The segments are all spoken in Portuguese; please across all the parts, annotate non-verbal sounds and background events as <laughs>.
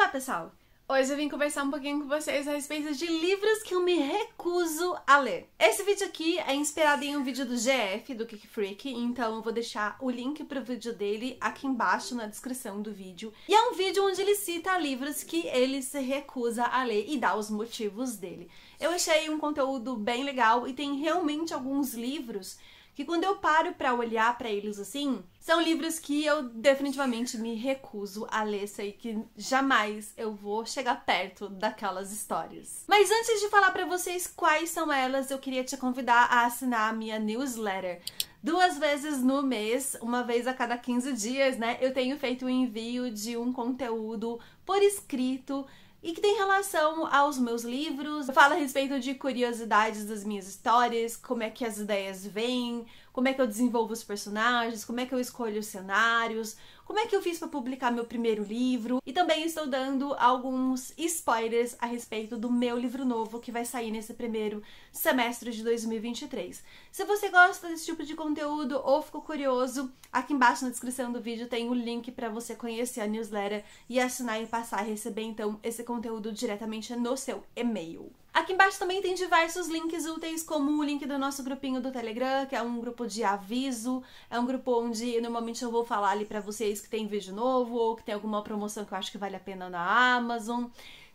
Olá, pessoal! Hoje eu vim conversar um pouquinho com vocês a respeito de livros que eu me recuso a ler. Esse vídeo aqui é inspirado em um vídeo do GF, do Kick Freak, então eu vou deixar o link pro vídeo dele aqui embaixo na descrição do vídeo. E é um vídeo onde ele cita livros que ele se recusa a ler e dá os motivos dele. Eu achei um conteúdo bem legal e tem realmente alguns livros que quando eu paro para olhar para eles assim, são livros que eu definitivamente me recuso a ler, sei que jamais eu vou chegar perto daquelas histórias. Mas antes de falar para vocês quais são elas, eu queria te convidar a assinar a minha newsletter duas vezes no mês, uma vez a cada 15 dias, né? Eu tenho feito o envio de um conteúdo por escrito e que tem relação aos meus livros, fala a respeito de curiosidades das minhas histórias, como é que as ideias vêm, como é que eu desenvolvo os personagens, como é que eu escolho os cenários, como é que eu fiz para publicar meu primeiro livro e também estou dando alguns spoilers a respeito do meu livro novo que vai sair nesse primeiro semestre de 2023. Se você gosta desse tipo de conteúdo ou ficou curioso, aqui embaixo na descrição do vídeo tem o um link para você conhecer a newsletter e assinar e passar a receber então esse conteúdo diretamente no seu e-mail. Aqui embaixo também tem diversos links úteis, como o link do nosso grupinho do Telegram, que é um grupo de aviso, é um grupo onde normalmente eu vou falar ali para vocês que tem vídeo novo ou que tem alguma promoção que eu acho que vale a pena na Amazon.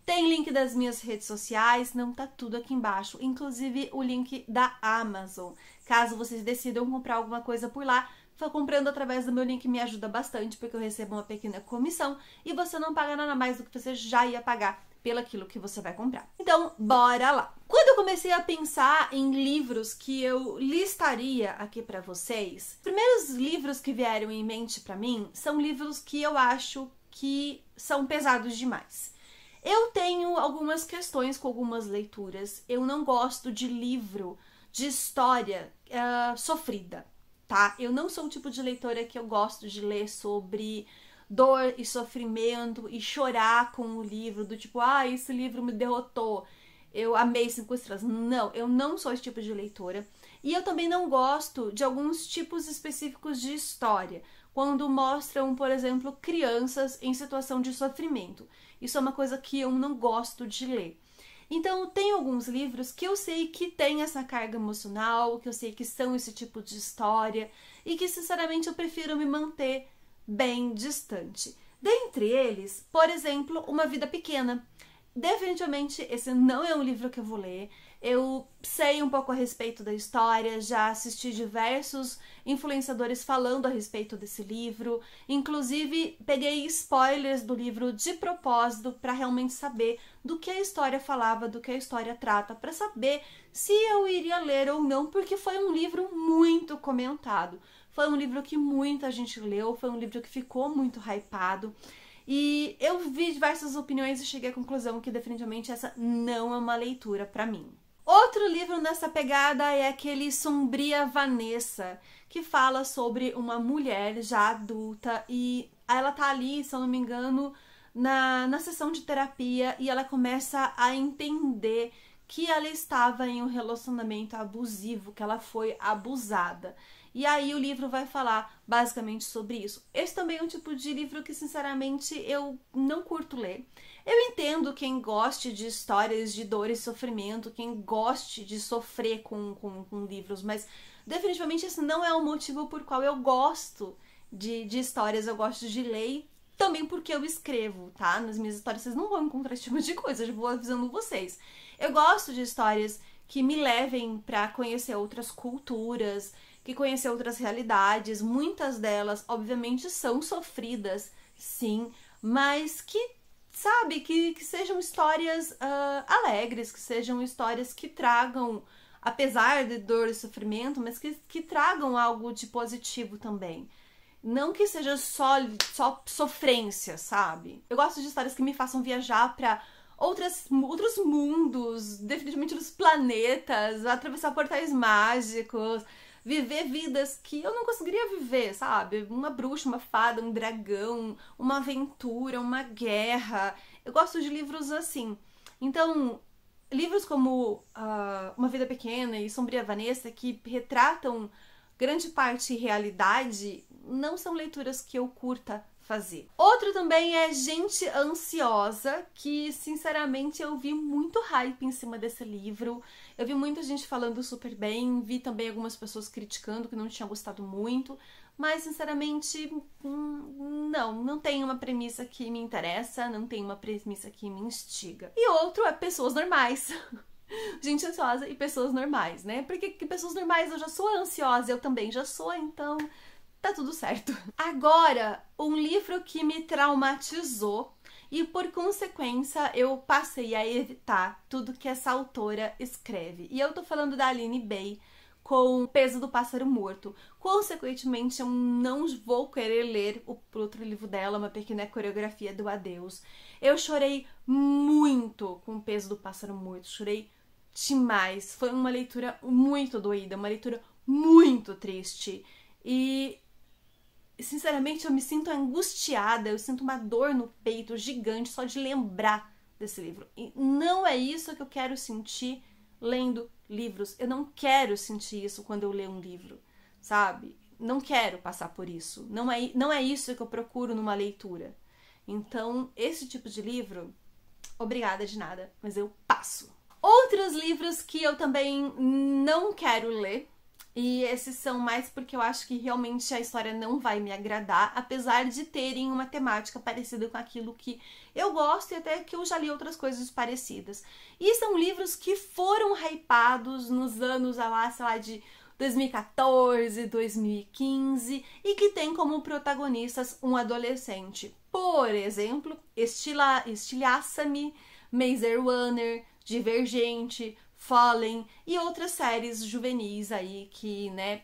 Tem link das minhas redes sociais, não tá tudo aqui embaixo, inclusive o link da Amazon. Caso vocês decidam comprar alguma coisa por lá, comprando através do meu link me ajuda bastante, porque eu recebo uma pequena comissão e você não paga nada mais do que você já ia pagar pelo aquilo que você vai comprar. Então, bora lá. Quando eu comecei a pensar em livros que eu listaria aqui para vocês, os primeiros livros que vieram em mente para mim são livros que eu acho que são pesados demais. Eu tenho algumas questões com algumas leituras. Eu não gosto de livro de história uh, sofrida, tá? Eu não sou o tipo de leitora que eu gosto de ler sobre dor e sofrimento e chorar com o livro, do tipo, ah, esse livro me derrotou, eu amei cinco estrelas. Não, eu não sou esse tipo de leitora. E eu também não gosto de alguns tipos específicos de história, quando mostram, por exemplo, crianças em situação de sofrimento. Isso é uma coisa que eu não gosto de ler. Então, tem alguns livros que eu sei que tem essa carga emocional, que eu sei que são esse tipo de história e que, sinceramente, eu prefiro me manter bem distante. Dentre eles, por exemplo, Uma Vida Pequena. Definitivamente, esse não é um livro que eu vou ler. Eu sei um pouco a respeito da história, já assisti diversos influenciadores falando a respeito desse livro. Inclusive, peguei spoilers do livro de propósito para realmente saber do que a história falava, do que a história trata, para saber se eu iria ler ou não, porque foi um livro muito comentado. Foi um livro que muita gente leu, foi um livro que ficou muito hypado. E eu vi diversas opiniões e cheguei à conclusão que definitivamente essa não é uma leitura para mim. Outro livro nessa pegada é aquele Sombria Vanessa, que fala sobre uma mulher já adulta e ela tá ali, se eu não me engano, na, na sessão de terapia e ela começa a entender que ela estava em um relacionamento abusivo, que ela foi abusada. E aí o livro vai falar basicamente sobre isso. Esse também é um tipo de livro que, sinceramente, eu não curto ler. Eu entendo quem goste de histórias de dor e sofrimento, quem goste de sofrer com, com, com livros, mas definitivamente esse não é o motivo por qual eu gosto de, de histórias, eu gosto de ler também porque eu escrevo, tá? Nas minhas histórias vocês não vão encontrar esse tipo de coisa, eu vou avisando vocês. Eu gosto de histórias que me levem para conhecer outras culturas, que conheceu outras realidades, muitas delas, obviamente, são sofridas, sim, mas que, sabe, que, que sejam histórias uh, alegres, que sejam histórias que tragam, apesar de dor e sofrimento, mas que, que tragam algo de positivo também. Não que seja só, só sofrência, sabe? Eu gosto de histórias que me façam viajar para outras, outros mundos, definitivamente outros planetas, atravessar portais mágicos viver vidas que eu não conseguiria viver, sabe? Uma bruxa, uma fada, um dragão, uma aventura, uma guerra. Eu gosto de livros assim. Então, livros como uh, Uma Vida Pequena e Sombria Vanessa, que retratam grande parte realidade, não são leituras que eu curta fazer. Outro também é gente ansiosa, que sinceramente eu vi muito hype em cima desse livro. Eu vi muita gente falando super bem, vi também algumas pessoas criticando que não tinham gostado muito, mas sinceramente hum, não, não tem uma premissa que me interessa, não tem uma premissa que me instiga. E outro é pessoas normais. <laughs> gente ansiosa e pessoas normais, né? Porque pessoas normais eu já sou ansiosa, eu também já sou, então tá tudo certo. Agora, um livro que me traumatizou e por consequência eu passei a evitar tudo que essa autora escreve. E eu tô falando da Aline Bay com o Peso do Pássaro Morto. Consequentemente, eu não vou querer ler o outro livro dela, Uma Pequena Coreografia do Adeus. Eu chorei muito com o Peso do Pássaro Morto, chorei demais. Foi uma leitura muito doída, uma leitura muito triste. E sinceramente, eu me sinto angustiada, eu sinto uma dor no peito gigante só de lembrar desse livro. E não é isso que eu quero sentir lendo livros. Eu não quero sentir isso quando eu ler um livro, sabe? Não quero passar por isso. Não é, não é isso que eu procuro numa leitura. Então, esse tipo de livro, obrigada de nada, mas eu passo. Outros livros que eu também não quero ler e esses são mais porque eu acho que realmente a história não vai me agradar, apesar de terem uma temática parecida com aquilo que eu gosto e até que eu já li outras coisas parecidas. E são livros que foram hypados nos anos, ah lá, sei lá, de 2014, 2015 e que tem como protagonistas um adolescente. Por exemplo, Estila, Estilhaça-me, Mazer Runner, Divergente, Fallen e outras séries juvenis aí que, né,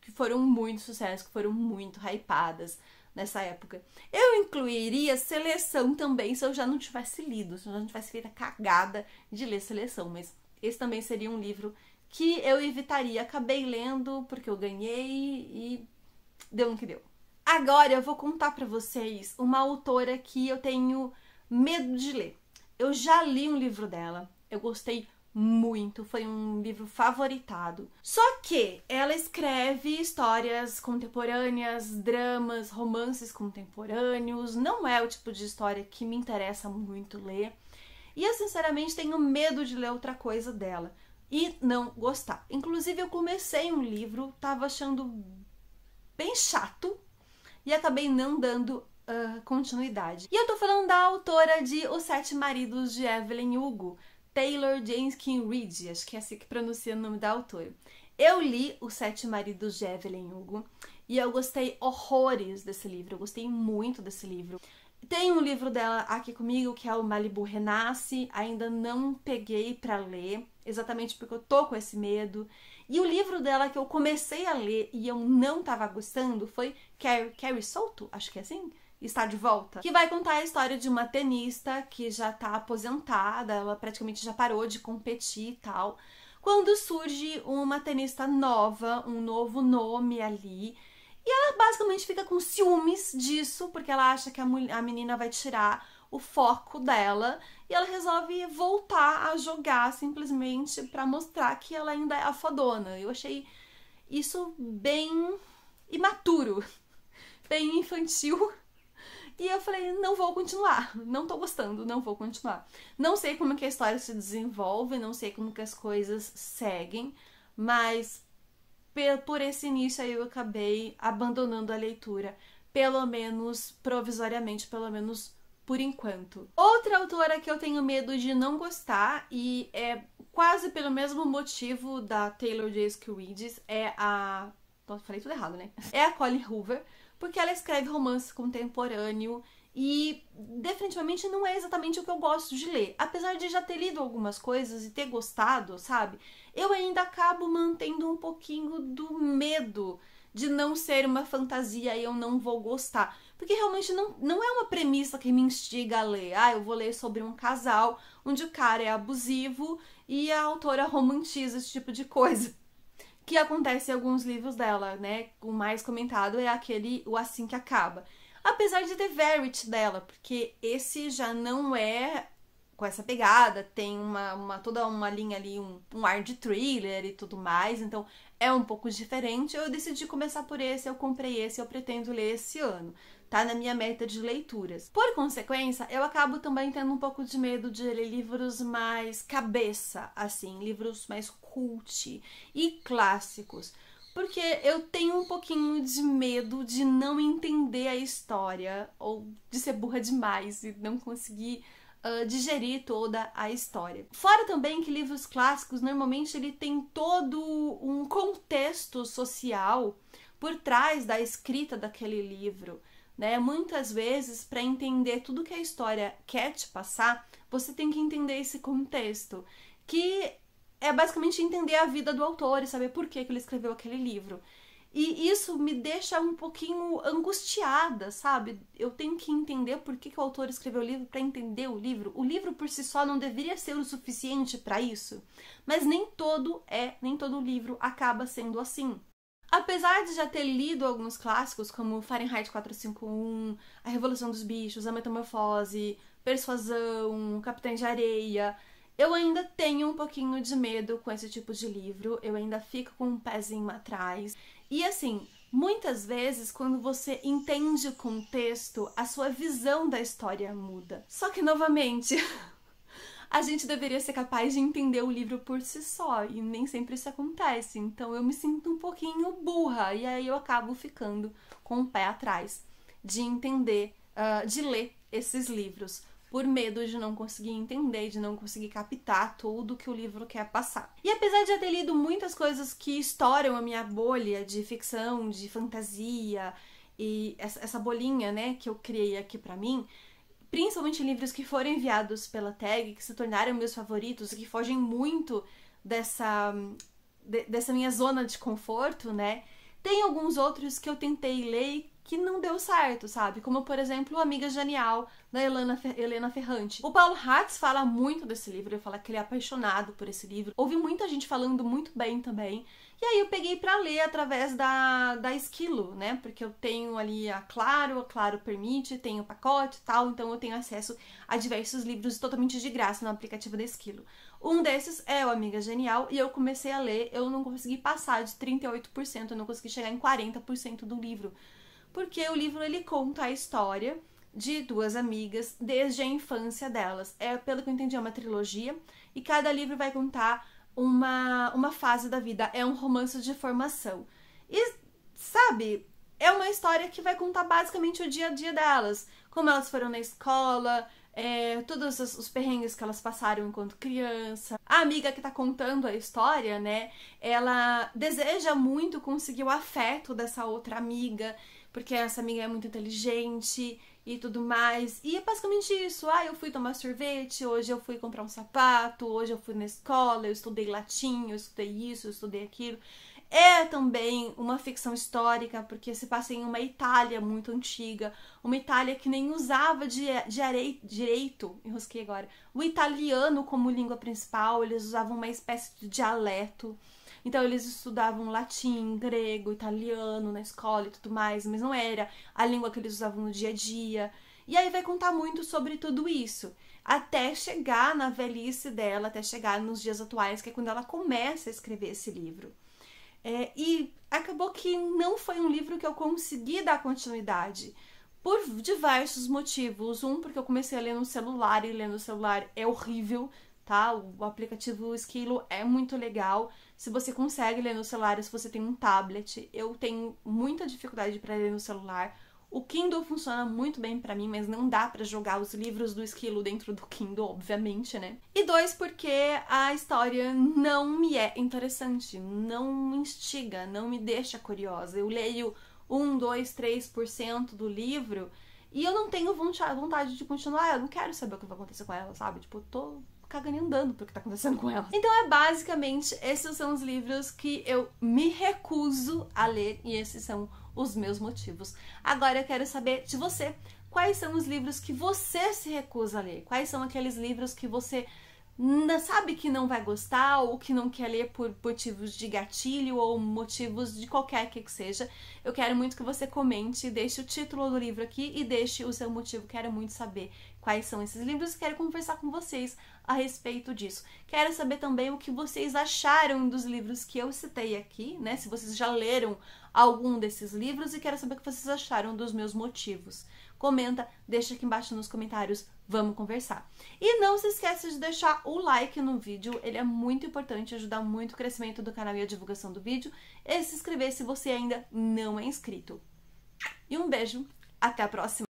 que foram muito sucesso, que foram muito hypadas nessa época. Eu incluiria Seleção também se eu já não tivesse lido, se eu já não tivesse feito a cagada de ler Seleção, mas esse também seria um livro que eu evitaria. Acabei lendo porque eu ganhei e deu no que deu. Agora eu vou contar para vocês uma autora que eu tenho medo de ler. Eu já li um livro dela, eu gostei muito, foi um livro favoritado. Só que ela escreve histórias contemporâneas, dramas, romances contemporâneos, não é o tipo de história que me interessa muito ler. E eu sinceramente tenho medo de ler outra coisa dela e não gostar. Inclusive eu comecei um livro, tava achando bem chato e acabei não dando uh, continuidade. E eu tô falando da autora de Os Sete Maridos de Evelyn Hugo. Taylor King Reid, acho que é assim que pronuncia o nome da autora. Eu li O Sete Maridos de Evelyn Hugo e eu gostei horrores desse livro, eu gostei muito desse livro. Tem um livro dela aqui comigo que é o Malibu Renasce, ainda não peguei para ler, exatamente porque eu tô com esse medo. E o livro dela que eu comecei a ler e eu não tava gostando foi Carrie, Carrie Solto, acho que é assim, está de volta, que vai contar a história de uma tenista que já está aposentada, ela praticamente já parou de competir e tal, quando surge uma tenista nova, um novo nome ali. E ela basicamente fica com ciúmes disso, porque ela acha que a, mulher, a menina vai tirar o foco dela e ela resolve voltar a jogar simplesmente para mostrar que ela ainda é a fodona. Eu achei isso bem imaturo, <laughs> bem infantil e eu falei, não vou continuar, não tô gostando, não vou continuar. Não sei como que a história se desenvolve, não sei como que as coisas seguem, mas por esse início aí eu acabei abandonando a leitura, pelo menos provisoriamente, pelo menos por enquanto. Outra autora que eu tenho medo de não gostar e é quase pelo mesmo motivo da Taylor J. Squidges é a. Nossa, falei tudo errado, né? É a Colleen Hoover porque ela escreve romance contemporâneo e definitivamente não é exatamente o que eu gosto de ler. Apesar de já ter lido algumas coisas e ter gostado, sabe? Eu ainda acabo mantendo um pouquinho do medo de não ser uma fantasia e eu não vou gostar. Porque realmente não, não é uma premissa que me instiga a ler. Ah, eu vou ler sobre um casal onde o cara é abusivo e a autora romantiza esse tipo de coisa que acontece em alguns livros dela, né? O mais comentado é aquele O Assim Que Acaba. Apesar de ter Verity dela, porque esse já não é com essa pegada, tem uma, uma toda uma linha ali, um, um ar de thriller e tudo mais, então é um pouco diferente. Eu decidi começar por esse, eu comprei esse, eu pretendo ler esse ano tá na minha meta de leituras. Por consequência, eu acabo também tendo um pouco de medo de ler livros mais cabeça, assim, livros mais cult e clássicos porque eu tenho um pouquinho de medo de não entender a história ou de ser burra demais e não conseguir uh, digerir toda a história. Fora também que livros clássicos normalmente ele tem todo um contexto social por trás da escrita daquele livro. Né? Muitas vezes, para entender tudo que a história quer te passar, você tem que entender esse contexto, que é basicamente entender a vida do autor e saber por que, que ele escreveu aquele livro. E isso me deixa um pouquinho angustiada, sabe? Eu tenho que entender por que, que o autor escreveu o livro para entender o livro. O livro por si só não deveria ser o suficiente para isso. Mas nem todo é, nem todo livro acaba sendo assim. Apesar de já ter lido alguns clássicos, como Fahrenheit 451, A Revolução dos Bichos, A Metamorfose, Persuasão, Capitã de Areia, eu ainda tenho um pouquinho de medo com esse tipo de livro, eu ainda fico com um pezinho atrás. E assim, muitas vezes quando você entende o contexto, a sua visão da história muda. Só que novamente, <laughs> a gente deveria ser capaz de entender o livro por si só, e nem sempre isso acontece. Então eu me sinto um pouquinho burra, e aí eu acabo ficando com o pé atrás de entender, uh, de ler esses livros, por medo de não conseguir entender, de não conseguir captar tudo que o livro quer passar. E apesar de eu ter lido muitas coisas que estouram a minha bolha de ficção, de fantasia, e essa bolinha, né, que eu criei aqui para mim, principalmente livros que foram enviados pela tag, que se tornaram meus favoritos, que fogem muito dessa, de, dessa minha zona de conforto, né? Tem alguns outros que eu tentei ler que não deu certo, sabe? Como, por exemplo, Amiga Genial, da Helena, Fer Helena Ferrante. O Paulo Hatz fala muito desse livro, ele fala que ele é apaixonado por esse livro. Ouvi muita gente falando muito bem também. E aí eu peguei para ler através da, da Esquilo, né? Porque eu tenho ali a Claro, a Claro permite, tenho o pacote e tal, então eu tenho acesso a diversos livros totalmente de graça no aplicativo da Esquilo. Um desses é o Amiga Genial e eu comecei a ler, eu não consegui passar de 38%, eu não consegui chegar em 40% do livro porque o livro ele conta a história de duas amigas desde a infância delas. É, pelo que eu entendi, é uma trilogia e cada livro vai contar uma, uma fase da vida. É um romance de formação. E, sabe, é uma história que vai contar basicamente o dia a dia delas. Como elas foram na escola, é, todos os, os, perrengues que elas passaram enquanto criança. A amiga que tá contando a história, né? Ela deseja muito conseguir o afeto dessa outra amiga porque essa amiga é muito inteligente e tudo mais. E é basicamente isso. Ah, eu fui tomar sorvete, hoje eu fui comprar um sapato, hoje eu fui na escola, eu estudei latim, eu estudei isso, eu estudei aquilo. É também uma ficção histórica, porque se passa em uma Itália muito antiga, uma Itália que nem usava de, de arei, direito, enrosquei agora, o italiano como língua principal, eles usavam uma espécie de dialeto. Então eles estudavam latim, grego, italiano na escola e tudo mais, mas não era a língua que eles usavam no dia a dia. E aí vai contar muito sobre tudo isso, até chegar na velhice dela, até chegar nos dias atuais, que é quando ela começa a escrever esse livro. É, e acabou que não foi um livro que eu consegui dar continuidade por diversos motivos. Um, porque eu comecei a ler no celular e ler no celular é horrível, tá? O aplicativo Esquilo é muito legal. Se você consegue ler no celular, se você tem um tablet, eu tenho muita dificuldade para ler no celular o Kindle funciona muito bem para mim, mas não dá para jogar os livros do esquilo dentro do Kindle, obviamente, né? E dois, porque a história não me é interessante, não me instiga, não me deixa curiosa. Eu leio 1, 2, 3% do livro e eu não tenho vontade de continuar, eu não quero saber o que vai acontecer com ela, sabe? Tipo, tô caga nem andando pro que tá acontecendo com ela. Então é basicamente, esses são os livros que eu me recuso a ler e esses são os meus motivos. Agora eu quero saber de você. Quais são os livros que você se recusa a ler? Quais são aqueles livros que você sabe que não vai gostar ou que não quer ler por motivos de gatilho ou motivos de qualquer que seja, eu quero muito que você comente, deixe o título do livro aqui e deixe o seu motivo. Quero muito saber quais são esses livros e quero conversar com vocês a respeito disso. Quero saber também o que vocês acharam dos livros que eu citei aqui, né? Se vocês já leram algum desses livros e quero saber o que vocês acharam dos meus motivos. Comenta, deixa aqui embaixo nos comentários vamos conversar. E não se esqueça de deixar o like no vídeo, ele é muito importante, ajuda muito o crescimento do canal e a divulgação do vídeo, e se inscrever se você ainda não é inscrito. E um beijo, até a próxima!